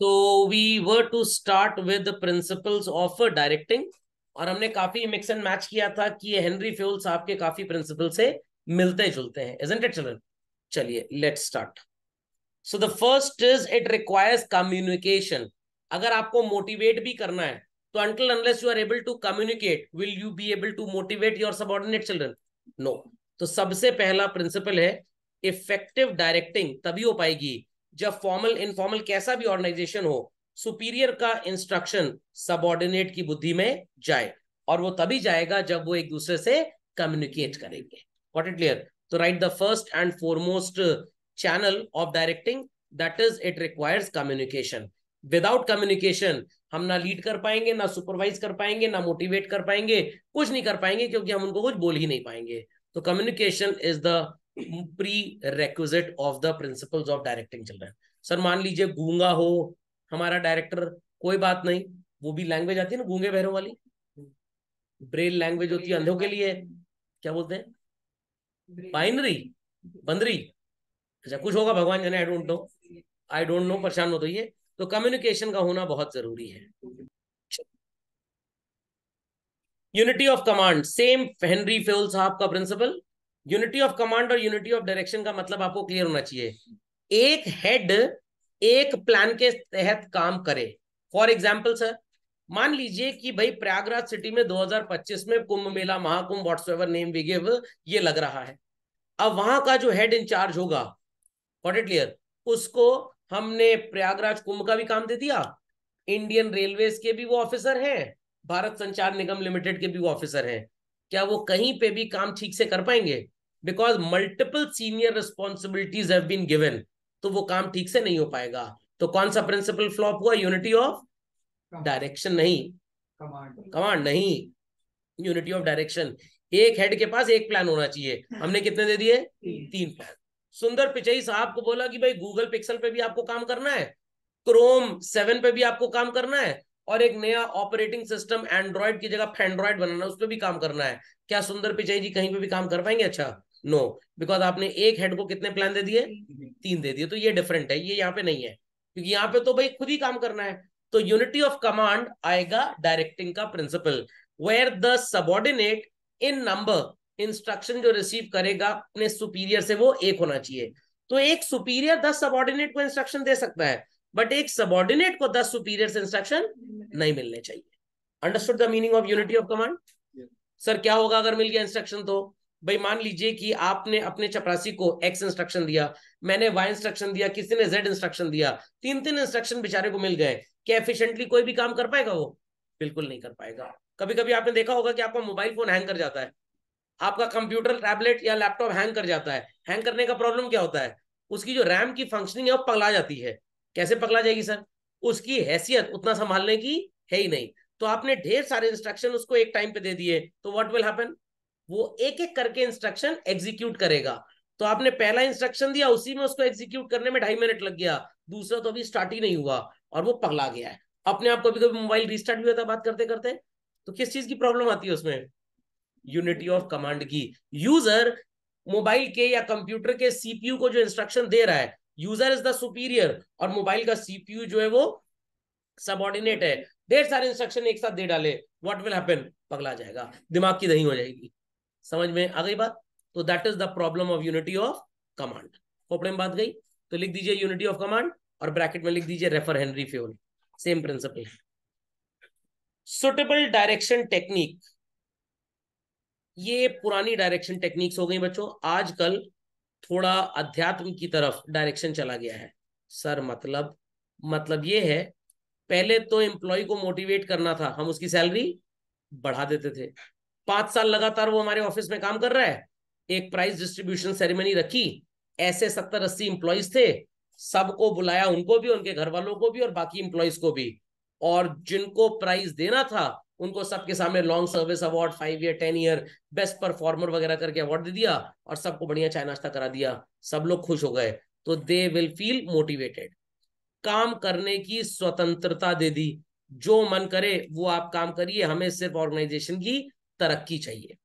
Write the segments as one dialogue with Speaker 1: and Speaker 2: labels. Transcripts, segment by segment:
Speaker 1: तो we were to start with principles of directing और हमने काफी मिक्स एंड मैच किया था कि ये हेनरी फ्यूल साहब के काफी प्रिंसिपल से मिलते जुलते हैं इट चिल्ड्रन चलिए let start so the first is it requires communication अगर आपको मोटिवेट भी करना है तो until unless you are able to communicate will you be able to motivate your subordinate children no तो सबसे पहला प्रिंसिपल है इफेक्टिव डायरेक्टिंग तभी हो पाएगी जब फॉर्मल इनफॉर्मल कैसा भी ऑर्गेनाइजेशन हो सुपीरियर का इंस्ट्रक्शन सबऑर्डिनेट की बुद्धि में जाए और वो तभी जाएगा जब वो एक दूसरे से कम्युनिकेट करेंगे वॉट इट क्लियर तो right the first and foremost channel of directing that is it requires communication without communication हम ना लीड कर पाएंगे ना सुपरवाइज कर पाएंगे ना मोटिवेट कर पाएंगे कुछ नहीं कर पाएंगे क्योंकि हम उनको कुछ बोल ही नहीं पाएंगे तो communication is the prerequisite of the principles of directing children sir मान लीजिए गूंगा हो हमारा डायरेक्टर कोई बात नहीं वो भी लैंग्वेज आती है ना गूंगे बहरों वाली ब्रेल लैंग्वेज होती है अंधों के लिए क्या बोलते हैं बाइनरी बंदरी अच्छा कुछ होगा भगवान जाने I don't know I don't know परेशान मत होइए तो कम्युनिकेशन का होना बहुत जरूरी है unity of command same Henri Fayol साहब का प्रिंसिपल यूनिटी ऑफ कमांड और यूनिटी ऑफ डायरेक्शन का मतलब आपको क्लियर होना चाहिए एक हेड एक प्लान के तहत काम करे फॉर एग्जाम्पल सर मान लीजिए कि भाई प्रयागराज सिटी में 2025 में Kumbh Mela Mahakumbh whatsoever name we gave ये लग रहा है अब वहां का जो हेड इंचार्ज होगा वॉट इट क्लियर उसको हमने प्रयागराज कुंभ का भी काम दे दिया इंडियन रेलवे के भी वो ऑफिसर हैं भारत संचार निगम लिमिटेड के भी वो ऑफिसर हैं क्या वो कहीं पे भी काम ठीक से कर पाएंगे बिकॉज मल्टीपल सीनियर रिस्पॉन्सिबिलिटीज है गिवन तो वो काम ठीक से नहीं हो पाएगा तो कौन सा प्रिंसिपल फ्लॉप हुआ यूनिटी ऑफ डायरेक्शन नहीं
Speaker 2: कमांड
Speaker 1: नहीं यूनिटी ऑफ डायरेक्शन एक हेड के पास एक प्लान होना चाहिए हमने कितने दे दिए तीन प्लान सुंदर पिचई साहब को बोला कि भाई गूगल पिक्सल पे भी आपको काम करना है क्रोम सेवन पे भी आपको काम करना है और एक नया ऑपरेटिंग सिस्टम एंड्रॉइड की जगह फैंड्रॉइड बनाना उस पर भी काम करना है क्या सुंदर पिचाई जी कहीं पे भी काम कर पाएंगे अच्छा नो बिकॉज आपने एक हेड को कितने प्लान दे दिए तीन दे दिए तो ये डिफरेंट है ये यहाँ पे नहीं है क्योंकि यहाँ पे तो भाई खुद ही काम करना है तो यूनिटी ऑफ कमांड आएगा डायरेक्टिंग का principle where the subordinate in number instruction जो रिसीव करेगा अपने सुपीरियर से वो एक होना चाहिए तो एक सुपीरियर दस सबॉर्डिनेट को इंस्ट्रक्शन दे सकता है बट एक सबॉर्डिनेट को दस सुपीरियर से इंस्ट्रक्शन नहीं मिलने चाहिए understood the meaning of unity of command sir क्या होगा अगर मिल गया इंस्ट्रक्शन तो भाई मान लीजिए कि आपने अपने चपरासी को एक्स इंस्ट्रक्शन दिया मैंने वाई इंस्ट्रक्शन दिया किसी ने जेड इंस्ट्रक्शन दिया तीन तीन इंस्ट्रक्शन बेचारे को मिल गए क्या एफिशिएंटली कोई भी काम कर पाएगा वो बिल्कुल नहीं कर पाएगा कभी कभी आपने देखा होगा कि आपका मोबाइल फोन हैंग कर जाता है आपका कंप्यूटर टैबलेट या लैपटॉप हैंग कर जाता है हैंग करने का प्रॉब्लम क्या होता है उसकी जो रैम की फंक्शनिंग है वो पगला जाती है कैसे पगला जाएगी सर उसकी हैसियत उतना संभालने की है ही नहीं तो आपने ढेर सारे इंस्ट्रक्शन उसको एक टाइम पे दे दिए तो व्हाट विल हैपन वो एक एक करके इंस्ट्रक्शन एग्जीक्यूट करेगा तो आपने पहला इंस्ट्रक्शन दिया उसी में उसको एग्जीक्यूट करने में ढाई मिनट लग गया दूसरा तो अभी स्टार्ट ही नहीं हुआ और वो पगला गया है अपने आप कभी कभी मोबाइल रिस्टार्ट भी होता बात करते करते तो किस चीज की प्रॉब्लम आती है उसमें यूनिटी ऑफ कमांड की यूजर मोबाइल के या कंप्यूटर के सीपीयू को जो इंस्ट्रक्शन दे रहा है यूजर इज द सुपीरियर और मोबाइल का सीपीयू जो है वो सबॉर्डिनेट है ढेर सारे इंस्ट्रक्शन एक साथ दे डाले व्हाट विल हैपन पगला जाएगा दिमाग की दही हो जाएगी समझ में आ गई बात तो that is the problem of unity of command खोपड़े में बात गई तो लिख दीजिए यूनिटी ऑफ कमांड और ब्रैकेट में लिख दीजिए refer Henri Fayol same principle suitable direction technique ये पुरानी डायरेक्शन टेक्निक्स हो गई बच्चों आजकल थोड़ा अध्यात्म की तरफ डायरेक्शन चला गया है सर मतलब मतलब ये है पहले तो एम्प्लॉय को मोटिवेट करना था हम उसकी सैलरी बढ़ा देते थे पांच साल लगातार वो हमारे ऑफिस में काम कर रहा है एक प्राइस डिस्ट्रीब्यूशन सेरेमनी रखी ऐसे सत्तर अस्सी इंप्लॉयज थे सबको बुलाया उनको भी उनके घर वालों को भी और बाकी इंप्लॉयज को भी और जिनको प्राइज देना था उनको सबके सामने long service award five year ten year best performer वगैरह करके अवार्ड दे दिया और सबको बढ़िया चाय नाश्ता करा दिया सब लोग खुश हो गए तो दे विल फील मोटिवेटेड काम करने की स्वतंत्रता दे दी जो मन करे वो आप काम करिए हमें सिर्फ ऑर्गेनाइजेशन की तरक्की चाहिए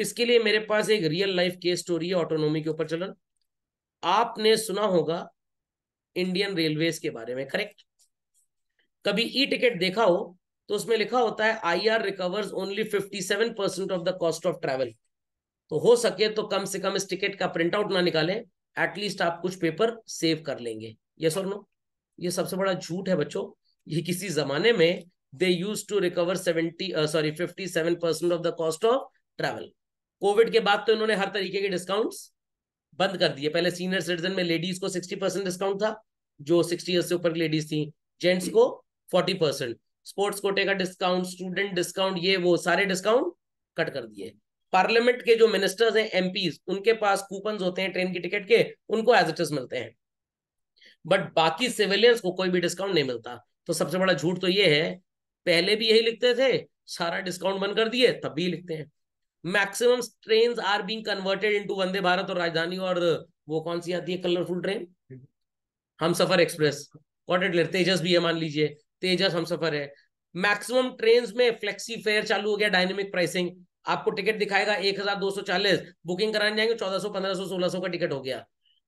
Speaker 1: इसके लिए मेरे पास एक रियल लाइफ केस स्टोरी है ऑटोनोमी के ऊपर चलन आपने सुना होगा इंडियन रेलवेज के बारे में करेक्ट कभी ई टिकट देखा हो तो उसमें लिखा होता है I R recovers only fifty seven percent of the cost of travel तो हो सके तो कम से कम इस टिकट का प्रिंट आउट ना निकालें एटलीस्ट आप कुछ पेपर सेव कर लेंगे यस और नो ये सबसे बड़ा झूठ है बच्चों ये किसी जमाने में they used to recover 70 uh, sorry 57% of the cost of travel Covid के बाद तो इन्होंने हर तरीके के डिस्काउंट्स बंद कर दिए पहले सीनियर सिटीजन में लेडीज को 60 परसेंट डिस्काउंट था जो 60 ईयर्स से ऊपर की लेडीज थी जेंट्स को 40 परसेंट स्पोर्ट्स कोटे का डिस्काउंट स्टूडेंट डिस्काउंट ये वो सारे डिस्काउंट कट कर दिए पार्लियामेंट के जो मिनिस्टर्स हैं एमपीज उनके पास कूपन होते हैं ट्रेन की टिकट के उनको एज इट इज मिलते हैं बट बाकी सिविलियंस को कोई भी डिस्काउंट नहीं मिलता तो सबसे बड़ा झूठ तो ये है पहले भी यही लिखते थे सारा डिस्काउंट बंद कर दिए तब भी लिखते हैं maximum train are being converted into Vande Bharat और राजधानी और वो कौन सी आती है कलरफुल ट्रेन हम सफर एक्सप्रेस कॉटेडलर तेजस भी है मान लीजिए तेजस हम सफर है मैक्सिमम ट्रेन में फ्लेक्सी फेयर चालू हो गया डायनेमिक प्राइसिंग आपको टिकट दिखाएगा एक हजार दो सौ चालीस बुकिंग कराने जाएंगे चौदह सौ पंद्रह सौ सोलह सौ का टिकट हो गया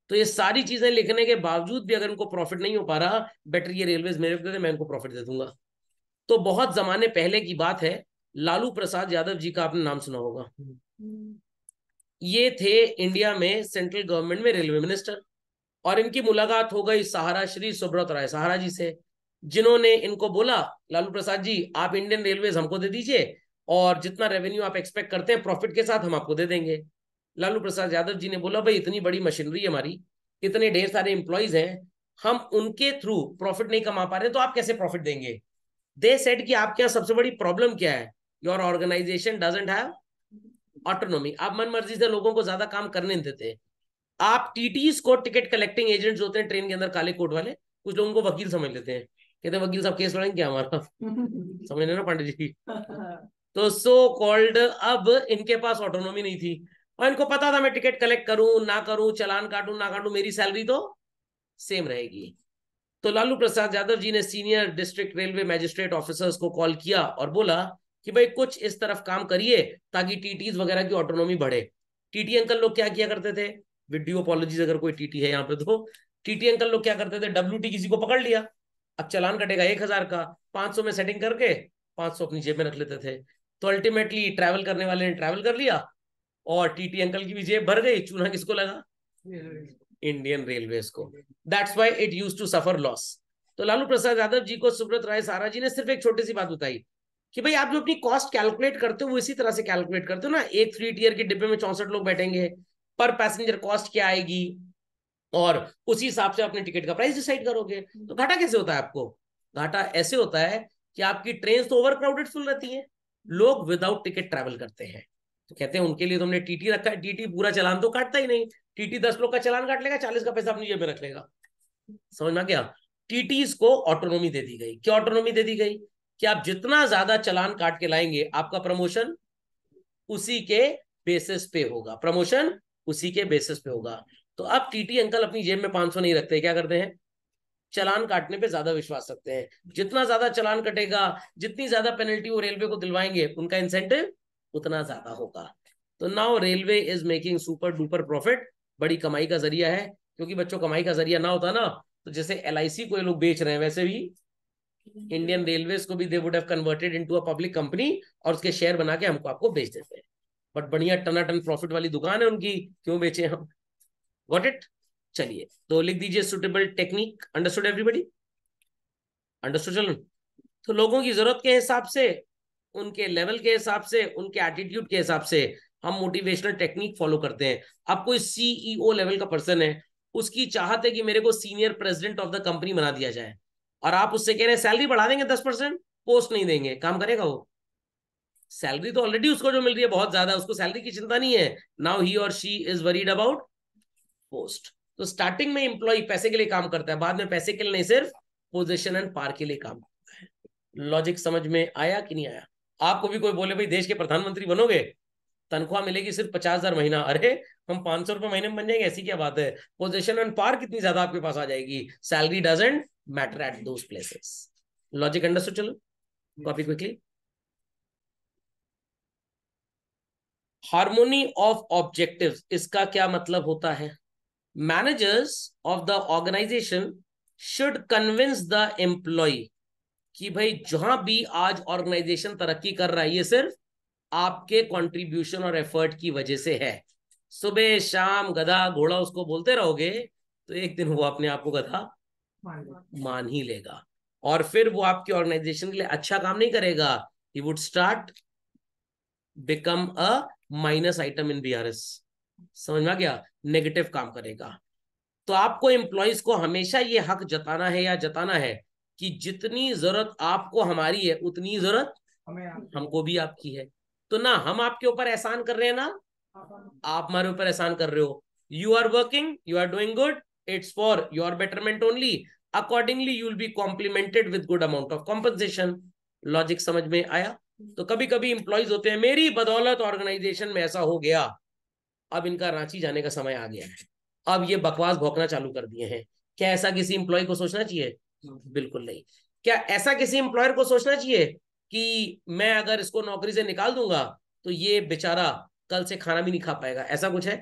Speaker 1: तो ये सारी चीजें लिखने के बावजूद भी अगर उनको प्रॉफिट नहीं हो पा रहा बेटर ये रेलवे मेरे मैं उनको प्रॉफिट दे दूंगा तो बहुत जमाने पहले की बात है लालू प्रसाद यादव जी का आपने नाम सुना होगा
Speaker 2: हम्म।
Speaker 1: ये थे इंडिया में सेंट्रल गवर्नमेंट में रेलवे मिनिस्टर और इनकी मुलाकात हो गई सहारा श्री सुब्रत राय सहारा जी से जिन्होंने इनको बोला लालू प्रसाद जी आप इंडियन रेलवे हमको दे दीजिए और जितना रेवेन्यू आप एक्सपेक्ट करते हैं प्रॉफिट के साथ हम आपको दे देंगे लालू प्रसाद यादव जी ने बोला भाई इतनी बड़ी मशीनरी हमारी इतने ढेर सारे इंप्लॉयज हैं हम उनके थ्रू प्रॉफिट नहीं कमा पा रहे तो आप कैसे प्रॉफिट देंगे दे सेट कि आपके यहाँ सबसे बड़ी प्रॉब्लम क्या है your organisation doesn't have autonomy आप मन मर्जी से लोगों को ज्यादा काम करने देते आप टीटीस को टिकट कलेक्टिंग एजेंट्स होते हैं ट्रेन के अंदर काले कोट वाले कुछ लोगों को वकील समझ लेते हैं कहते हैं वकील साहब केस लड़ेंगे क्या हमारा समझ लेना पांडे जी तो सो कॉल्ड अब इनके पास ऑटोनोमी नहीं थी और इनको पता था मैं टिकट कलेक्ट करूं ना करूं चलान काटू ना काटू मेरी सैलरी तो सेम रहेगी तो लालू प्रसाद यादव जी ने senior district railway magistrate officers को कॉल किया और बोला कि भाई कुछ इस तरफ काम करिए ताकि टीटीज वगैरह की ऑटोनॉमी बढ़े टीटी अंकल लोग क्या किया करते थे वीडियो पॉलोजीज अगर कोई टीटी है यहाँ पे तो टीटी अंकल लोग क्या करते थे डब्ल्यू किसी को पकड़ लिया अब चलान कटेगा एक हजार का पांच सौ में सेटिंग करके पांच सौ अपनी जेब में रख लेते थे तो अल्टीमेटली ट्रैवल करने वाले ने ट्रैवल कर लिया और टीटी अंकल की भी जेब भर गई चूना किसको लगा इंडियन रेलवे को that's why it use to suffer loss तो लालू प्रसाद यादव जी को सुब्रत राय सारा जी ने सिर्फ एक छोटी सी बात बताई कि भाई आप जो अपनी कॉस्ट कैलकुलेट करते हो वो इसी तरह से कैलकुलेट करते हो ना एक थ्री टीयर के डिब्बे में चौसठ लोग बैठेंगे पर पैसेंजर कॉस्ट क्या आएगी और उसी हिसाब से अपने टिकट का प्राइस डिसाइड करोगे तो घाटा कैसे होता है आपको घाटा ऐसे होता है कि आपकी ट्रेन तो ओवर क्राउडेड फुल रहती है लोग विदाउट टिकट ट्रैवल करते हैं तो कहते हैं उनके लिए तो हमने टीटी रखा है टीटी पूरा चलान तो काटता ही नहीं टीटी दस लोग का चलान काट लेगा चालीस का पैसा अपनी जेब में रख लेगा समझ में क्या टीटीज को ऑटोनोमी दे दी गई क्या ऑटोनोमी दे दी गई कि आप जितना ज्यादा चलान काट के लाएंगे आपका प्रमोशन उसी के बेसिस पे होगा प्रमोशन उसी के बेसिस पे होगा तो अब टीटी अंकल अपनी जेब में पांच नहीं रखते क्या करते हैं चलान काटने पे ज्यादा विश्वास रखते हैं जितना ज्यादा चलान कटेगा जितनी ज्यादा पेनल्टी वो रेलवे को दिलवाएंगे उनका इंसेंटिव उतना ज्यादा होगा तो now railway is making super duper profit बड़ी कमाई का जरिया है क्योंकि बच्चों कमाई का जरिया ना होता ना तो जैसे एल को ये लोग बेच रहे हैं वैसे भी इंडियन रेलवे को भी दे would have converted into a public company और उसके शेयर बना के हमको आपको बेच देते हैं बट बढ़िया टन प्रॉफिट वाली दुकान है उनकी क्यों बेचे हम वॉट इट चलिए तो लिख दीजिए suitable technique understood everybody understood चलो तो लोगों की जरूरत के हिसाब से उनके लेवल के हिसाब से उनके एटीट्यूड के हिसाब से हम मोटिवेशनल टेक्निक फॉलो करते हैं अब कोई सीईओ लेवल e का पर्सन है उसकी चाहत है कि मेरे को senior president of the company बना दिया जाए और आप उससे कह रहे हैं सैलरी बढ़ा देंगे दस परसेंट पोस्ट नहीं देंगे काम करेगा वो सैलरी तो ऑलरेडी उसको जो मिल रही है बहुत ज्यादा उसको सैलरी की चिंता नहीं है नाउ ही और she is worried about post तो स्टार्टिंग में इंप्लॉय पैसे के लिए काम करता है बाद में पैसे के लिए नहीं सिर्फ पोजिशन एंड पार के लिए काम करता है लॉजिक समझ में आया कि नहीं आया आपको भी कोई बोले भाई देश के प्रधानमंत्री बनोगे तनख्वाह मिलेगी सिर्फ पचास हजार महीना अरे हम पांच सौ रुपए महीने में बन जाएंगे ऐसी क्या बात है पोजिशन एंड पार कितनी ज्यादा आपके पास आ जाएगी salary doesn't matter at two places logic understood चलो copy quickly harmony of objective इसका क्या मतलब होता है managers of the organisation should convince the employee कि भाई जहां भी आज ऑर्गेनाइजेशन तरक्की कर रहा है ये सिर्फ आपके कंट्रीब्यूशन और एफर्ट की वजह से है सुबह शाम गधा घोड़ा उसको बोलते रहोगे तो एक दिन वो अपने आप को गधा मान ही लेगा और फिर वो आपकी ऑर्गेनाइजेशन के लिए अच्छा काम नहीं करेगा he would start become a minus item in B R S समझ में आ गया नेगेटिव काम करेगा तो आपको एम्प्लॉयज को हमेशा ये हक जताना है या जताना है कि जितनी जरूरत आपको हमारी है उतनी जरूरत हमको भी आपकी है तो ना हम आपके ऊपर एहसान कर रहे हैं ना
Speaker 2: आप
Speaker 1: हमारे ऊपर एहसान कर रहे हो you are working you are doing good it's for your betterment only accordingly you'll be complimented with good amount of compensation logic समझ में आया तो कभी कभी इंप्लॉयज होते हैं मेरी बदौलत ऑर्गेनाइजेशन में ऐसा हो गया अब इनका रांची जाने का समय आ गया है अब ये बकवास भोकना चालू कर दिए हैं क्या ऐसा किसी इंप्लॉय को सोचना चाहिए बिल्कुल नहीं क्या ऐसा किसी एम्प्लॉयर को सोचना चाहिए कि मैं अगर इसको नौकरी से निकाल दूंगा तो ये बेचारा कल से खाना भी नहीं खा पाएगा ऐसा कुछ है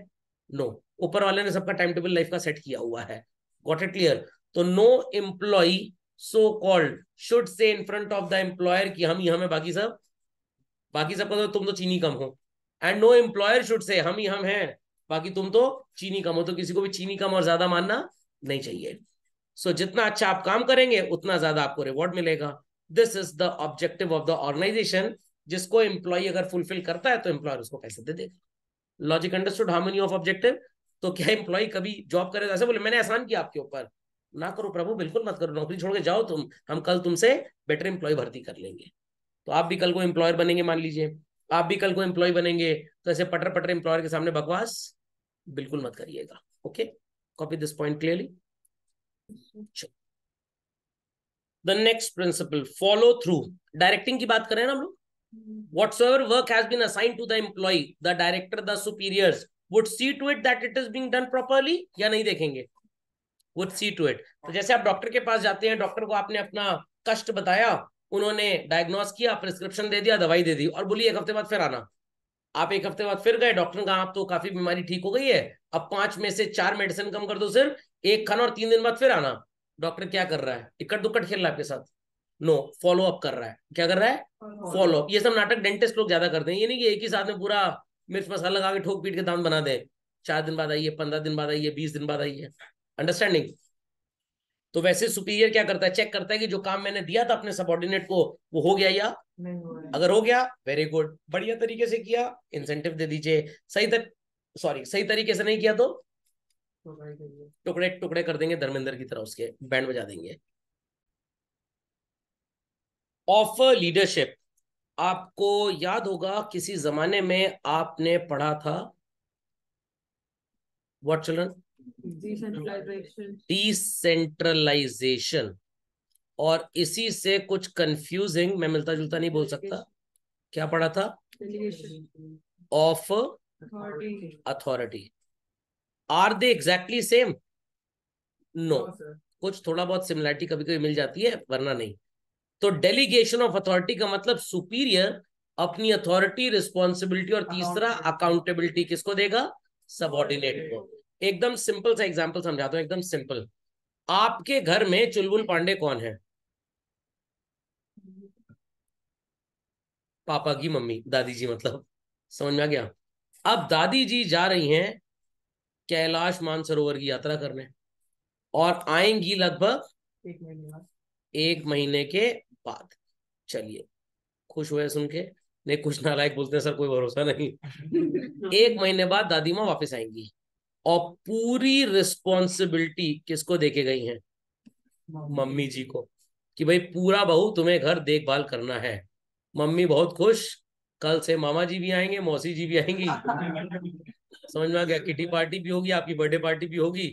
Speaker 1: नो ऊपर वाले ने सबका टाइम टेबल लाइफ का सेट किया हुआ है गॉट इट क्लियर तो no employee so called should say in front of the employer कि हम यहां में बाकी सब बाकी सब तो तुम तो चीनी कम हो and no employer should say हम ही हम हैं बाकी तुम तो चीनी कम हो तो किसी को भी चीनी कम और ज्यादा मानना नहीं चाहिए सो so, जितना अच्छा आप काम करेंगे उतना ज्यादा आपको रिवॉर्ड मिलेगा this is the objective of the organisation जिसको एम्प्लॉय अगर फुलफिल करता है तो एम्प्लॉयर उसको पैसे दे देगा logic understood harmony of objective तो क्या एम्प्लॉय कभी जॉब करे तो ऐसे बोले मैंने एहसान किया आपके ऊपर ना करो प्रभु बिल्कुल मत करो नौकरी छोड़ के जाओ तुम हम कल तुमसे बेटर एम्प्लॉय भर्ती कर लेंगे तो आप भी कल को एम्प्लॉयर बनेंगे मान लीजिए आप भी कल को एम्प्लॉय बनेंगे तो ऐसे पटर पटर एम्प्लॉयर के सामने बकवास बिल्कुल मत करिएगा okay copy this point clearly the next principle follow through directing की बात करें ना हम लोग whatsoever work has been assigned to the employee the director the superiors would see to it that it is being done properly या नहीं देखेंगे would see to it तो जैसे आप डॉक्टर के पास जाते हैं डॉक्टर को आपने अपना कष्ट बताया उन्होंने डायग्नोस किया प्रिस्क्रिप्शन दे दिया दवाई दे दी और बोली एक हफ्ते बाद फिर आना आप एक हफ्ते बाद फिर गए डॉक्टर ने कहा आप तो काफी बीमारी ठीक हो गई है अब पांच में से चार मेडिसिन कम कर दो सिर्फ एक खाना और तीन दिन बाद फिर आना डॉक्टर क्या कर रहा है टिकट दुक्कट खेल रहा है आपके साथ नो फॉलो अप कर रहा है क्या कर रहा है फॉलो अप ये सब नाटक डेंटिस्ट लोग ज्यादा करते हैं ये नहीं कि एक ही साथ में पूरा मिर्च मसाला लगा के ठोक पीट के दाम बना दे चार दिन बाद आइए पंद्रह दिन बाद आइए बीस दिन बाद आइए अंडरस्टैंडिंग तो वैसे सुपीरियर क्या करता है चेक करता है कि जो काम मैंने दिया था अपने सबॉर्डिनेट को वो हो गया या अगर हो गया वेरी गुड बढ़िया तरीके से किया इंसेंटिव दे दीजिए सही तर... सॉरी सही तरीके से नहीं किया तो
Speaker 2: टुकड़े
Speaker 1: टुकड़े कर देंगे धर्मेंद्र की तरह उसके बैंड बजा देंगे ऑफर लीडरशिप आपको याद होगा किसी जमाने में आपने पढ़ा था वॉट चिल्ड्रन डिसेंट्रलाइजेशन और इसी से कुछ कंफ्यूजिंग मैं मिलता जुलता नहीं बोल सकता क्या पढ़ा था of authority are they exactly same no कुछ थोड़ा बहुत सिमिलरिटी कभी कभी मिल जाती है वरना नहीं तो डेलीगेशन ऑफ अथॉरिटी का मतलब सुपीरियर अपनी अथॉरिटी रिस्पॉन्सिबिलिटी और तीसरा अकाउंटेबिलिटी किसको देगा सबॉर्डिनेट को एकदम सिंपल सा एग्जाम्पल समझाता हूँ एकदम सिंपल आपके घर में चुलबुल पांडे कौन है पापा की मम्मी दादी जी मतलब समझ में आ गया अब दादी जी जा रही हैं कैलाश मानसरोवर की यात्रा करने और आएंगी
Speaker 2: लगभग
Speaker 1: एक महीने के बाद चलिए खुश हुए सुन के नहीं कुछ नालायक बोलते हैं सर कोई भरोसा नहीं एक महीने बाद दादी माँ वापस आएंगी और पूरी रिस्पॉन्सिबिलिटी किसको देके गई है मम्मी जी को कि भाई पूरा बहू तुम्हें घर देखभाल करना है मम्मी बहुत खुश कल से मामा जी भी आएंगे मौसी जी भी
Speaker 2: आएंगी
Speaker 1: समझ में आ गया किटी पार्टी भी होगी आपकी बर्थडे पार्टी भी होगी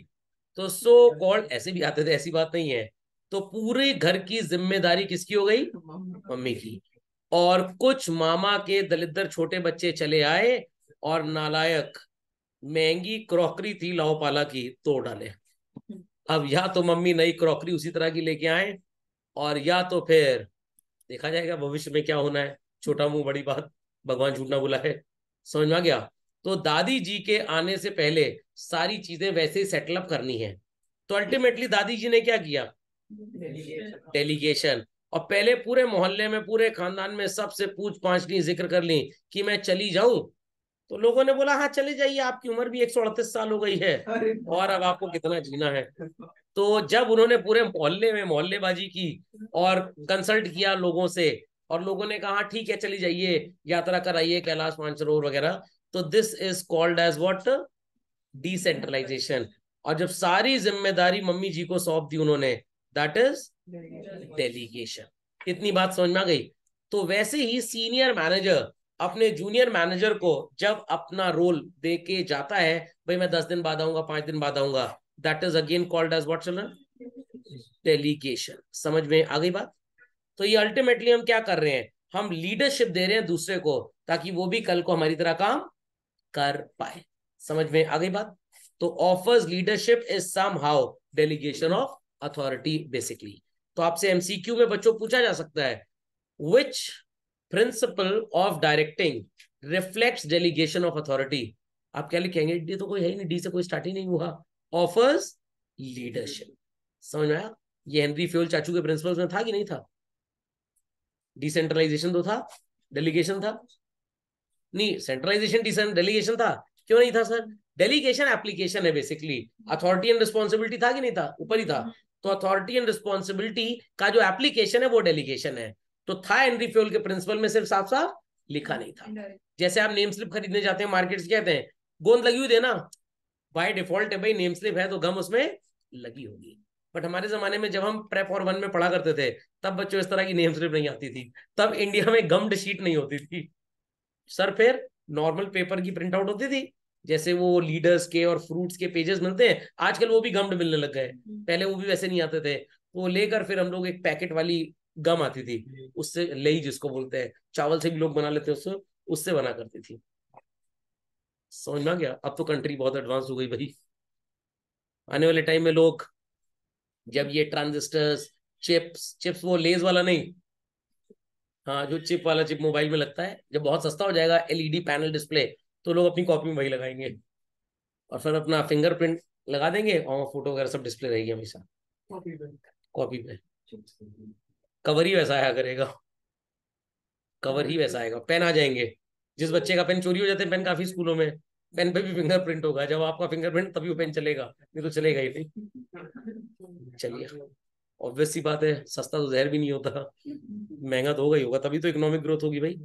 Speaker 1: तो सो कॉल्ड ऐसे भी आते थे ऐसी बात नहीं है तो पूरे घर की जिम्मेदारी किसकी हो गई मम्मी की और कुछ मामा के दलिद्दर छोटे बच्चे चले आए और नालायक महंगी क्रॉकरी थी लाओपाला की तोड़ डाले अब या तो मम्मी नई क्रॉकरी उसी तरह की लेके आए और या तो फिर देखा जाएगा भविष्य में क्या होना है छोटा मुंह बड़ी बात भगवान झूठना बुला है समझ में आ गया तो दादी जी के आने से पहले सारी चीजें वैसे ही सेटलअप करनी है तो अल्टीमेटली दादी जी ने क्या किया डेलीगेशन और पहले पूरे मोहल्ले में पूरे खानदान में सबसे पूछ पाछ ली जिक्र कर ली कि मैं चली जाऊं तो लोगों ने बोला हाँ चले जाइए आपकी उम्र भी एक सौ अड़तीस साल हो गई है और अब आपको कितना जीना है तो जब उन्होंने पूरे मोहल्ले में मोहल्लेबाजी की और कंसल्ट किया लोगों से और लोगों ने कहा ठीक है चली जाइए यात्रा कराइए कैलाश मानसरोवर वगैरह तो this is called as what decentralisation और जब सारी जिम्मेदारी मम्मी जी को सौंप दी उन्होंने दैट इज डेलीगेशन इतनी बात समझ में आ गई तो वैसे ही सीनियर मैनेजर अपने जूनियर मैनेजर को जब अपना रोल दे के जाता है भाई मैं दस दिन बाद आऊंगा पांच दिन बाद आऊंगा that is again called as what
Speaker 2: children
Speaker 1: delegation समझ में आ गई बात तो ये अल्टीमेटली हम क्या कर रहे हैं हम लीडरशिप दे रहे हैं दूसरे को ताकि वो भी कल को हमारी तरह काम कर पाए समझ में आ गई बात तो offers leadership is somehow delegation of authority basically तो आपसे एमसीक्यू में बच्चों पूछा जा सकता है which principle of directing reflect delegation of authority आप क्या लिखेंगे डी तो कोई है ही नहीं डी से कोई स्टार्ट ही नहीं हुआ ऑफर्स लीडरशिप समझ में आया ये हेनरी फ्यूल चाचू के प्रिंसिपल में था कि नहीं था डिसेंट्रलाइजेशन तो था डेलीगेशन था नहीं सेंट्रलाइजेशन डिसन डेलीगेशन था क्यों नहीं था सर डेलीगेशन एप्लीकेशन है बेसिकली अथॉरिटी एंड रिस्पॉन्सिबिलिटी था कि नहीं था ऊपर ही था हम्म। तो अथॉरिटी एंड रिस्पॉन्सिबिलिटी का जो एप्लीकेशन है वो डेलीगेशन है तो था एनरी फ्यूल के प्रिंसिपल में सिर्फ साफ साफ लिखा नहीं था जैसे आप नेम स्लिप खरीदने जाते हैं मार्केट से कहते हैं गोंद लगी हुई देना बाय डिफॉल्ट है भाई नेम स्लिप है तो गम उसमें लगी होगी बट हमारे जमाने में जब हम प्रेप और वन में पढ़ा करते थे तब बच्चों इस तरह की नेम स्लिप नहीं आती थी तब इंडिया में गम्ड शीट नहीं होती थी सर फिर नॉर्मल पेपर की प्रिंट आउट होती थी जैसे वो लीडर्स के और फ्रूट्स के पेजेस मिलते हैं आजकल वो भी गम्ड मिलने लग गए हम्म। पहले वो भी वैसे नहीं आते थे वो लेकर फिर हम लोग एक पैकेट वाली गम आती थी हम्म। उससे ले जिसको बोलते हैं चावल से भी लोग बना लेते हैं उससे उससे बना करती थी समझ में गया अब तो कंट्री बहुत एडवांस हो गई भाई आने वाले टाइम में लोग जब ये ट्रांजिस्टर्स चिप्स चिप्स वो लेज वाला नहीं हाँ जो चिप वाला चिप मोबाइल में लगता है जब बहुत सस्ता हो जाएगा एलईडी पैनल डिस्प्ले तो लोग अपनी कॉपी में वही लगाएंगे और फिर अपना फिंगरप्रिंट लगा देंगे और फोटो वगैरह सब डिस्प्ले रहेगी हमेशा
Speaker 2: कॉपी
Speaker 1: पे कवर ही वैसा आया करेगा कवर ही वैसा आएगा पेन आ जाएंगे जिस बच्चे का पेन चोरी हो जाते हैं पेन काफी स्कूलों में पेन पे भी फिंगरप्रिंट होगा जब आपका फिंगरप्रिंट तभी वो पेन चलेगा नहीं तो चलेगा ही
Speaker 2: नहीं
Speaker 1: चलिए ऑब्वियस बात है सस्ता तो जहर भी नहीं होता महंगा तो होगा ही होगा तभी तो इकोनॉमिक ग्रोथ होगी भाई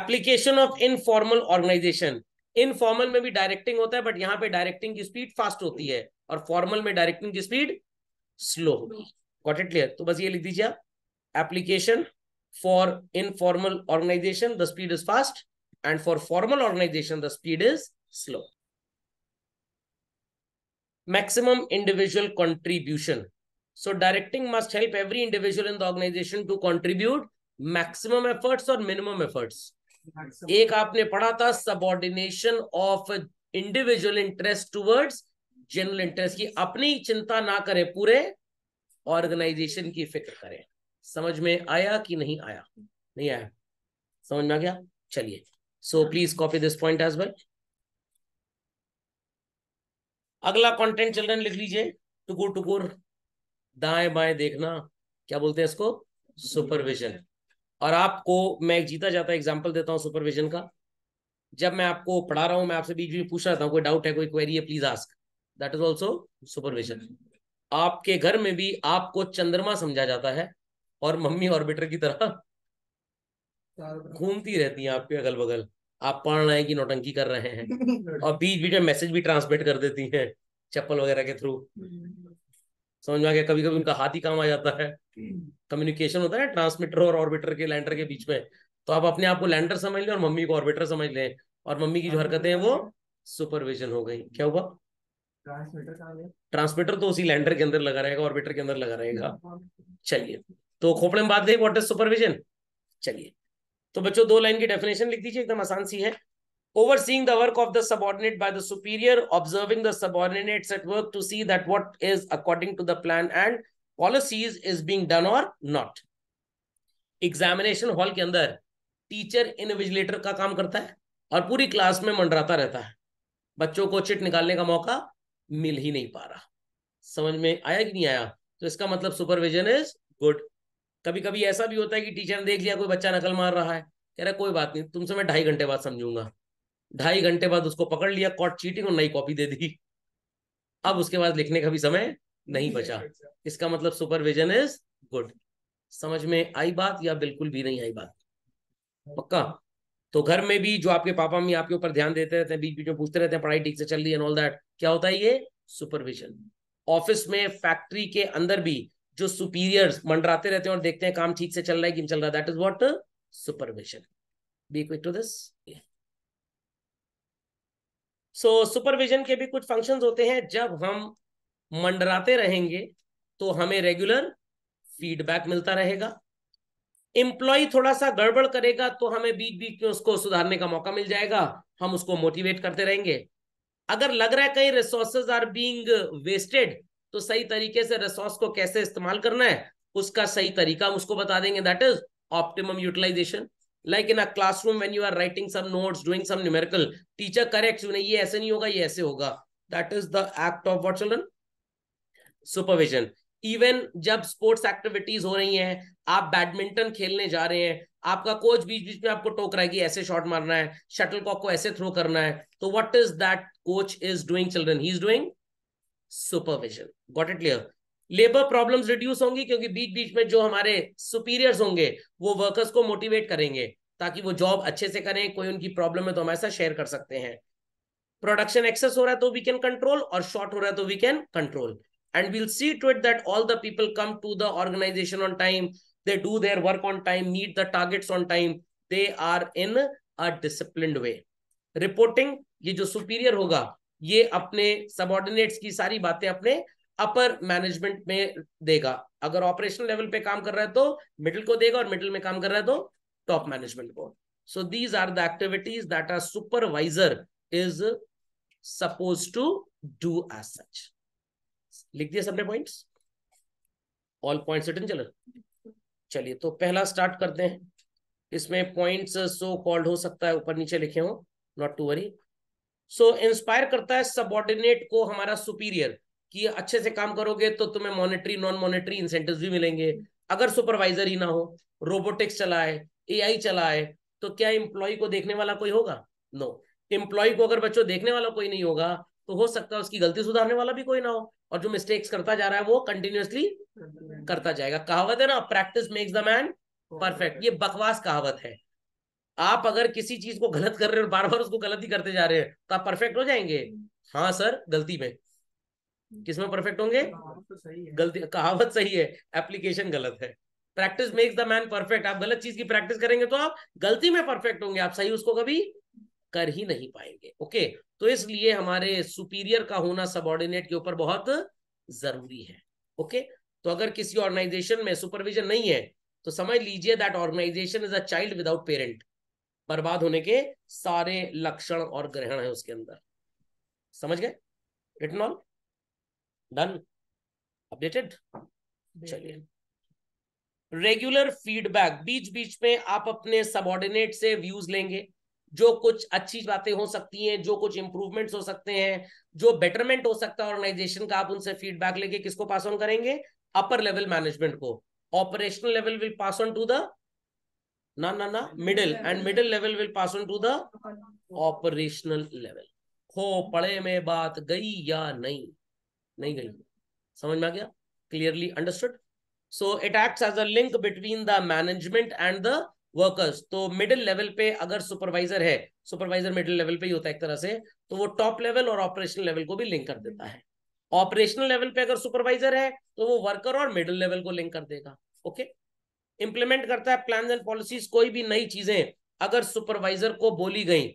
Speaker 1: application of informal organisation informal में भी डायरेक्टिंग होता है बट यहाँ पे डायरेक्टिंग की स्पीड फास्ट होती है और फॉर्मल में डायरेक्टिंग की स्पीड स्लो होगी इट क्लियर तो बस ये लिख दीजिए application for informal organisation the speed is fast and for formal organisation the speed is slow maximum individual contribution So directing must help every individual in the organization to contribute maximum efforts or minimum efforts. Maximum. एक आपने पढ़ा था subordination of individual interest towards general interest की अपनी चिंता ना करें पूरे ऑर्गेनाइजेशन की फिक्र करें समझ में आया कि नहीं आया नहीं आया समझ में आ गया चलिए so please copy this point as well अगला कंटेंट चिल्ड्रन लिख लीजिए टुकुर टुकुर दाएं बाएं देखना क्या बोलते हैं इसको सुपरविजन और आपको मैं एक जीता जाता एग्जाम्पल देता हूँ सुपरविजन का जब मैं आपको पढ़ा रहा हूँ मैं आपसे बीच बीच पूछ रहा था कोई डाउट है कोई क्वेरी है please ask that is also supervision आपके घर में भी आपको चंद्रमा समझा जाता है और मम्मी ऑर्बिटर की तरह घूमती रहती है आपके अगल बगल आप पढ़ रहे हैं कि नोटंकी कर रहे हैं और बीच बीच में मैसेज भी ट्रांसमिट कर देती हैं चप्पल वगैरह के थ्रू समझ में आ गया कभी कभी उनका हाथ ही काम आ जाता है कम्युनिकेशन हम्म। होता है ट्रांसमीटर और ऑर्बिटर के लैंडर के बीच में तो आप अपने आप को लैंडर समझ लें और मम्मी को ऑर्बिटर समझ लें और मम्मी की जो हरकतें हैं वो सुपरविजन हो गई हम्म। क्या हुआ
Speaker 2: ट्रांसमीटर
Speaker 1: ट्रांसमीटर तो उसी लैंडर के अंदर लगा रहेगा ऑर्बिटर के अंदर लगा रहेगा हम्म। चलिए तो खोपड़े में बात गई वॉट इज सुपरविजन चलिए तो बच्चों दो लाइन की डेफिनेशन लिख दीजिए एकदम आसान सी है overseeing the work of the subordinate by the superior, observing the subordinates at work to see that what is according to the plan and policies is being done or not. Examination hall के अंदर teacher invigilator का काम करता है और पूरी class में मंडराता रहता है बच्चों को चिट निकालने का मौका मिल ही नहीं पा रहा समझ में आया कि नहीं आया तो इसका मतलब सुपरविजन इज गुड कभी कभी ऐसा भी होता है कि टीचर ने देख लिया कोई बच्चा नकल मार रहा है कह रहा कोई बात नहीं तुमसे मैं ढाई घंटे बाद समझूंगा ढाई घंटे बाद उसको पकड़ लिया कॉट चीटिंग और नई कॉपी दे दी अब उसके बाद लिखने का भी समय नहीं बचा इसका मतलब सुपरविजन इज गुड समझ में आई बात या बिल्कुल भी नहीं आई बात पक्का तो घर में भी जो आपके पापा मम्मी आपके ऊपर ध्यान देते रहते हैं बीच बीच में पूछते रहते हैं पढ़ाई ठीक से चल रही है ऑल दैट क्या होता है ये सुपरविजन ऑफिस में फैक्ट्री के अंदर भी जो सुपीरियर्स मंडराते रहते हैं और देखते हैं काम ठीक से चल रहा है कि चल रहा है that is what supervision be quick to this so so, supervision के भी कुछ फंक्शन होते हैं जब हम मंडराते रहेंगे तो हमें रेगुलर फीडबैक मिलता रहेगा इंप्लॉय थोड़ा सा गड़बड़ करेगा तो हमें बीच बीच में उसको सुधारने का मौका मिल जाएगा हम उसको मोटिवेट करते रहेंगे अगर लग रहा है कहीं रिसोर्सेज आर बींग वेस्टेड तो सही तरीके से रिसोर्स को कैसे इस्तेमाल करना है उसका सही तरीका हम उसको बता देंगे that is optimum utilisation like in a classroom when you are writing some note doing some numerical teacher correct नहीं ये ऐसे नहीं होगा ये ऐसे होगा that is the act of what children supervision even जब स्पोर्ट्स एक्टिविटीज हो रही है आप बैडमिंटन खेलने जा रहे हैं आपका कोच बीच बीच में आपको टोक रहा है कि ऐसे शॉट मारना है शटल कॉक को ऐसे थ्रो करना है तो what is that coach is doing children he is doing supervision got it clear labour problems reduce होंगी क्योंकि बीच बीच में जो हमारे सुपीरियर्स होंगे वो वर्कर्स को मोटिवेट करेंगे ताकि वो जॉब अच्छे से करें कोई उनकी प्रॉब्लम है तो हम ऐसा शेयर कर सकते हैं प्रोडक्शन एक्सेस हो रहा है तो वी कैन कंट्रोल और शॉर्ट हो रहा है तो we can control and we'll see to it that all the people come to the organisation on time they do their work on time meet the target on time they are in a discipline way reporting ये जो superior होगा ये अपने subordinates की सारी बातें अपने upper management में देगा अगर ऑपरेशनल लेवल पे काम कर रहा है तो मिडिल को देगा और मिडिल में काम कर रहा है तो टॉप मैनेजमेंट को so these are the activities that are supervisor is suppose to do as such लिख दिया सबने पॉइंट्स ऑल पॉइंट्स रिटर्न
Speaker 2: चलो
Speaker 1: चलिए तो पहला स्टार्ट करते हैं इसमें पॉइंट्स सो कॉल्ड हो सकता है ऊपर नीचे लिखे हो not to worry so inspire करता है सबॉर्डिनेट को हमारा सुपीरियर कि अच्छे से काम करोगे तो तुम्हें मॉनेटरी नॉन मॉनेटरी इंसेंटिव भी मिलेंगे अगर सुपरवाइजर ही ना हो रोबोटिक्स चलाए एआई चलाए तो क्या इंप्लॉय को देखने वाला कोई होगा नो no. इंप्लॉय को अगर बच्चों देखने वाला कोई नहीं होगा तो हो सकता है उसकी गलती सुधारने वाला भी कोई ना हो और जो मिस्टेक्स करता जा रहा है वो कंटिन्यूसली करता जाएगा कहावत है ना practice makes the man perfect ये बकवास कहावत है आप अगर किसी चीज को गलत कर रहे हो बार बार उसको गलत ही करते जा रहे हैं तो आप परफेक्ट हो जाएंगे हाँ सर गलती में किसमें परफेक्ट होंगे हाँ, तो गलती कहावत सही है एप्लीकेशन गलत है practice makes the man perfect आप गलत चीज की प्रैक्टिस करेंगे तो आप गलती में परफेक्ट होंगे आप सही उसको कभी कर ही नहीं पाएंगे ओके तो इसलिए हमारे सुपीरियर का होना सबॉर्डिनेट के ऊपर बहुत जरूरी है ओके तो अगर किसी ऑर्गेनाइजेशन में सुपरविजन नहीं है तो समझ लीजिए that organisation is a child without parent बर्बाद होने के सारे लक्षण और ग्रहण है उसके अंदर समझ गए रिटन ऑल डन अपडेटेड चलिए रेगुलर फीडबैक बीच बीच में आप अपने सबॉर्डिनेट से व्यूज लेंगे जो कुछ अच्छी बातें हो सकती हैं जो कुछ इंप्रूवमेंट्स हो सकते हैं जो बेटरमेंट हो सकता है ऑर्गेनाइजेशन का आप उनसे फीडबैक लेके किसको पास ऑन करेंगे अपर लेवल मैनेजमेंट को operational level will pass on to the ना ना ना middle and middle level will pass on to the operational level हो पड़े में बात गई या नहीं नहीं गई समझ में आ गया clearly understood so it acts as a link between the management and the workers तो मिडिल लेवल पे अगर सुपरवाइजर है सुपरवाइजर मिडिल लेवल पे ही होता है एक तरह से तो वो टॉप लेवल और ऑपरेशनल लेवल को भी लिंक कर देता है ऑपरेशनल लेवल पे अगर सुपरवाइजर है तो वो वर्कर और मिडिल लेवल को लिंक कर देगा ओके इंप्लीमेंट करता है प्लान एंड पॉलिसीज कोई भी नई चीजें अगर सुपरवाइजर को बोली गई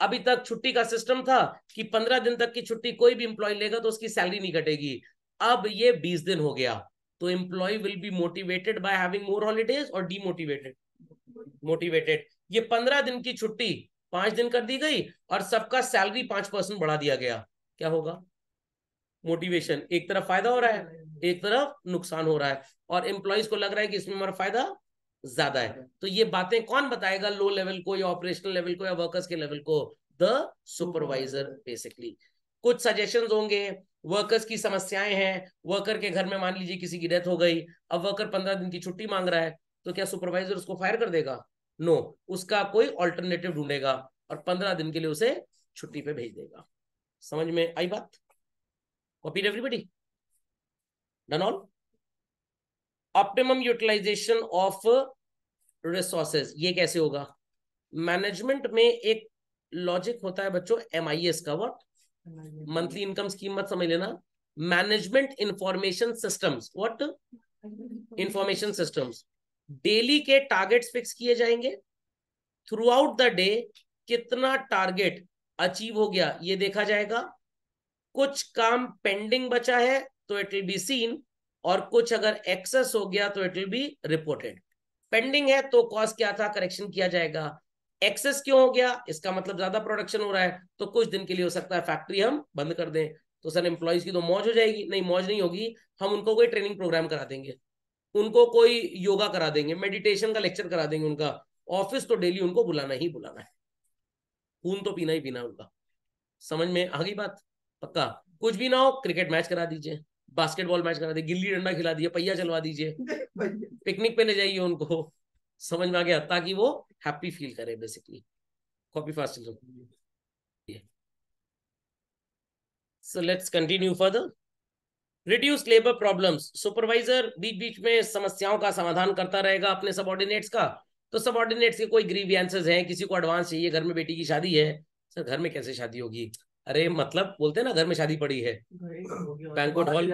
Speaker 1: अभी तक छुट्टी का सिस्टम था कि पंद्रह दिन तक की छुट्टी कोई भी इंप्लॉय लेगा तो उसकी सैलरी नहीं कटेगी अब ये बीस दिन हो गया तो employee will be motivated by having more holidays और डीमोटिवेटेड मोटिवेटेड ये पंद्रह दिन की छुट्टी पांच दिन कर दी गई और सबका सैलरी पांच परसेंट बढ़ा दिया गया क्या होगा मोटिवेशन एक तरफ फायदा हो रहा है एक तरफ नुकसान हो रहा है और एम्प्लॉयज को लग रहा है कि इसमें हमारा फायदा ज्यादा है हम्म। तो ये बातें कौन बताएगा लो लेवल को या ऑपरेशनल लेवल को या वर्कर्स के लेवल को द सुपरवाइजर बेसिकली कुछ सजेशन होंगे वर्कर्स की समस्याएं हैं वर्कर के घर में मान लीजिए किसी की डेथ हो गई अब वर्कर पंद्रह दिन की छुट्टी मांग रहा है तो क्या सुपरवाइजर उसको फायर कर देगा नो उसका कोई ऑल्टरनेटिव ढूंढेगा और पंद्रह दिन के लिए उसे छुट्टी पे भेज देगा समझ में आई बात copy everybody done all optimum utilisation of resources ये कैसे होगा मैनेजमेंट में एक लॉजिक होता है बच्चों एम आई एस का वर्ड मंथली इनकम स्कीम मत समझ लेना management information systems what information systems daily के टारगेट्स फिक्स किए जाएंगे थ्रू आउट द डे कितना टारगेट अचीव हो गया ये देखा जाएगा कुछ काम पेंडिंग बचा है तो इट विल बी सीन और कुछ अगर एक्सेस हो गया तो it will be reported pending है तो कॉज क्या था करेक्शन किया जाएगा एक्सेस क्यों हो गया इसका मतलब ज्यादा प्रोडक्शन हो रहा है तो कुछ दिन के लिए हो सकता है फैक्ट्री हम बंद कर दें तो सर एम्प्लॉयज की तो मौज हो जाएगी नहीं मौज नहीं होगी हम उनको कोई ट्रेनिंग प्रोग्राम करा देंगे उनको कोई योगा करा देंगे मेडिटेशन का लेक्चर करा देंगे उनका ऑफिस तो डेली उनको बुलाना ही बुलाना है खून तो पीना ही पीना उनका समझ में आ गई बात पक्का कुछ भी ना हो क्रिकेट मैच करा दीजिए बास्केटबॉल मैच करा दिया गिल्ली डंडा खिला दिए पहिया चलवा दीजिए पिकनिक पे ले जाइए उनको समझ में आ गया ताकि वो हैप्पी फील करे basically copy fast so let's continue further reduce labour problems supervisor बीच बीच में समस्याओं का समाधान करता रहेगा अपने सबॉर्डिनेट्स का तो सबॉर्डिनेट्स के कोई ग्रीवियंसेस हैं किसी को एडवांस चाहिए घर में बेटी की शादी है सर घर में कैसे शादी होगी अरे मतलब बोलते हैं ना घर में शादी पड़ी है
Speaker 2: तो मतलब बैंकोट हॉल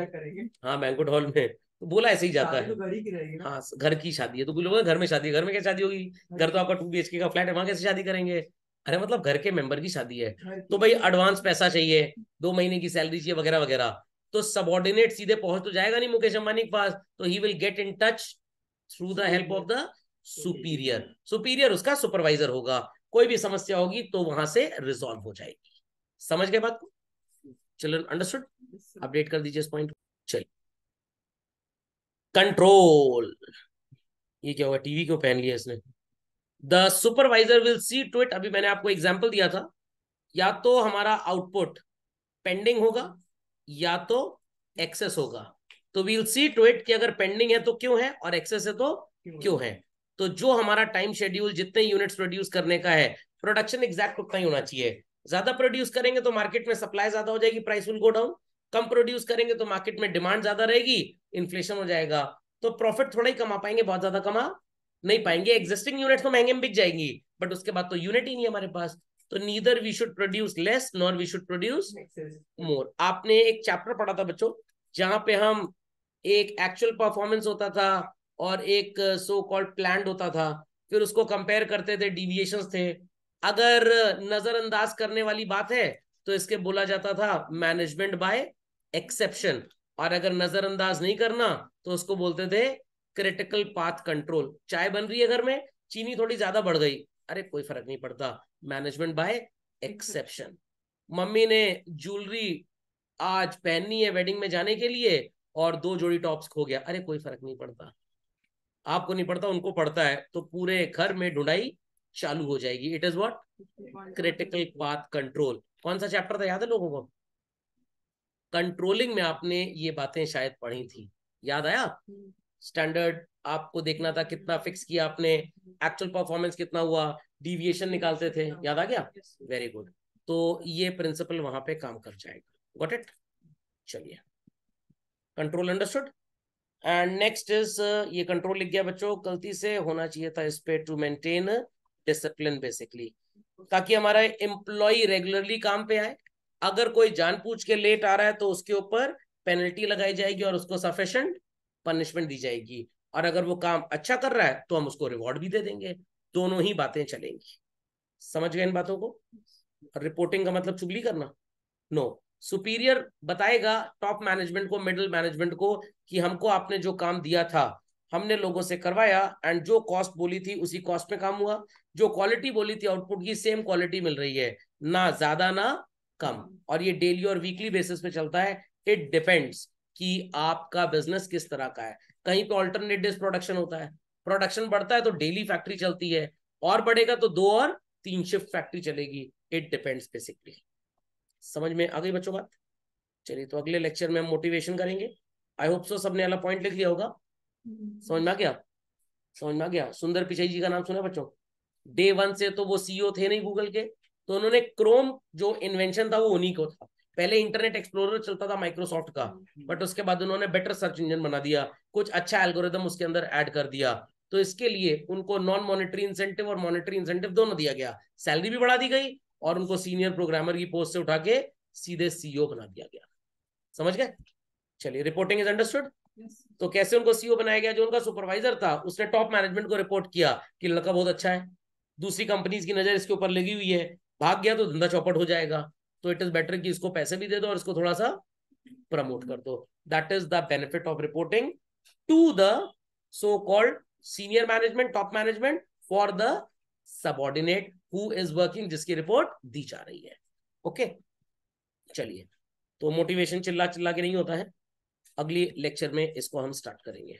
Speaker 1: हाँ बैंकोट हॉल में तो बोला ऐसे ही जाता है
Speaker 2: तो हाँ घर
Speaker 1: की शादी है तो बोलो घर में शादी है घर में क्या शादी होगी घर तो आपका टू बी का फ्लैट है वहां कैसे शादी करेंगे अरे मतलब घर के मेंबर की शादी है तो भाई एडवांस पैसा चाहिए दो महीने की सैलरी चाहिए वगैरह वगैरह तो सबॉर्डिनेट सीधे पहुंच तो जाएगा नहीं मुकेश अंबानी के पास तो he will get in touch through the help of the superior superior उसका सुपरवाइजर होगा कोई भी समस्या होगी तो वहां से रिजॉल्व हो जाएगी समझ गए बात को चलो अंडरस्टूड अपडेट कर दीजिए इस पॉइंट चलिए कंट्रोल ये क्या हुआ टीवी क्यों पहन लिया इसने the supervisor will see to it अभी मैंने आपको एग्जाम्पल दिया था या तो हमारा आउटपुट पेंडिंग होगा या तो एक्सेस होगा तो वील सी टू इट कि अगर पेंडिंग है तो क्यों है और एक्सेस है तो क्यों है तो जो हमारा टाइम शेड्यूल जितने यूनिट्स प्रोड्यूस करने का है प्रोडक्शन एग्जैक्ट उतना ही होना चाहिए ज्यादा प्रोड्यूस करेंगे तो मार्केट में सप्लाई ज्यादा हो जाएगी प्राइस विल गो डाउन कम प्रोड्यूस करेंगे तो मार्केट में डिमांड ज्यादा रहेगी इन्फ्लेशन हो जाएगा तो प्रॉफिट थोड़ा ही कमा पाएंगे बहुत ज्यादा कमा नहीं पाएंगे एग्जिस्टिंग यूनिट तो महंगे में बिक जाएंगी बट उसके बाद तो यूनिट ही नहीं हमारे पास तो neither we should produce less nor we should produce more आपने एक चैप्टर पढ़ा था बच्चों जहां पे हम एक एक्चुअल परफॉर्मेंस होता था और एक सो कॉल्ड प्लान होता था फिर उसको कंपेयर करते थे डिविएशन थे अगर नजरअंदाज करने वाली बात है तो इसके बोला जाता था मैनेजमेंट बाय एक्सेप्शन और अगर नजरअंदाज नहीं करना तो उसको बोलते थे क्रिटिकल पाथ कंट्रोल चाय बन रही है घर में चीनी थोड़ी ज्यादा बढ़ गई अरे कोई फर्क नहीं पड़ता मैनेजमेंट बाय एक्सेप्शन मम्मी ने ज्वेलरी आज पहननी है वेडिंग में जाने के लिए और दो जोड़ी टॉप्स खो गया अरे कोई फर्क नहीं पड़ता आपको नहीं पड़ता उनको पड़ता है तो पूरे घर में ढूंढाई चालू हो जाएगी it is what critical path control कौन सा चैप्टर था याद है लोगों को कंट्रोलिंग में आपने ये बातें शायद पढ़ी थी याद आया स्टैंडर्ड आपको देखना था कितना फिक्स किया आपने एक्चुअल परफॉर्मेंस कितना हुआ डिविएशन निकालते थे याद आ गया वेरी गुड तो ये प्रिंसिपल वहां पे काम कर जाएगा गॉट इट चलिए control understood and next is ये कंट्रोल लिख गया बच्चों गलती से होना चाहिए था इस पे टू मेंटेन डिसिप्लिन बेसिकली ताकि हमारा एम्प्लॉय रेगुलरली काम पे आए अगर कोई जान पूछ के लेट आ रहा है तो उसके ऊपर पेनल्टी लगाई जाएगी और उसको सफिशेंट पनिशमेंट दी जाएगी और अगर वो काम अच्छा कर रहा है तो हम उसको रिवॉर्ड भी दे देंगे दोनों ही बातें चलेंगी समझ गए इन बातों को रिपोर्टिंग का मतलब चुगली करना नो सुपीरियर बताएगा टॉप मैनेजमेंट को मिडिल मैनेजमेंट को कि हमको आपने जो काम दिया था हमने लोगों से करवाया एंड जो कॉस्ट बोली थी उसी कॉस्ट में काम हुआ जो क्वालिटी बोली थी आउटपुट की सेम क्वालिटी मिल रही है ना ज्यादा ना कम और ये डेली और वीकली बेसिस पे चलता है इट डिपेंड्स कि आपका बिजनेस किस तरह का है कहीं पे ऑल्टरनेट डेज प्रोडक्शन होता है प्रोडक्शन बढ़ता है तो डेली फैक्ट्री चलती है और बढ़ेगा तो दो और तीन शिफ्ट फैक्ट्री चलेगी इट डिपेंड्स बेसिकली समझ में आ गई बच्चों बात चलिए तो अगले लेक्चर में हम मोटिवेशन करेंगे आई होप सो सबने अला पॉइंट लिख लिया होगा
Speaker 2: समझ में आ
Speaker 1: गया समझ में आ गया सुंदर पिछाई जी का नाम सुना बच्चों डे वन से तो वो सीईओ e थे नहीं गूगल के तो उन्होंने क्रोम जो इन्वेंशन था वो उन्हीं को था पहले इंटरनेट एक्सप्लोरर चलता था माइक्रोसॉफ्ट का बट उसके बाद उन्होंने बेटर सर्च इंजन बना दिया कुछ अच्छा एल्गोरिदम उसके अंदर ऐड कर दिया तो इसके लिए उनको नॉन मॉनिटरी इंसेंटिव और मॉनिटरी इंसेंटिव दोनों दिया गया सैलरी भी बढ़ा दी गई और उनको सीनियर प्रोग्रामर की पोस्ट से उठा के सीधे सीईओ e बना दिया गया समझ गए चलिए रिपोर्टिंग इज अंडरस्टूड तो कैसे उनको सीईओ e बनाया गया जो उनका सुपरवाइजर था उसने टॉप मैनेजमेंट को रिपोर्ट किया कि लड़का बहुत अच्छा है दूसरी कंपनीज की नजर इसके ऊपर लगी हुई है भाग गया तो धंधा चौपट हो जाएगा तो इट इज बेटर कि इसको पैसे भी दे दो और इसको थोड़ा सा प्रमोट कर दो that is the benefit of reporting to the so called senior management top management for the subordinate who is working जिसकी रिपोर्ट दी जा रही है ओके okay? चलिए तो मोटिवेशन चिल्ला चिल्ला के नहीं होता है अगली लेक्चर में इसको हम स्टार्ट करेंगे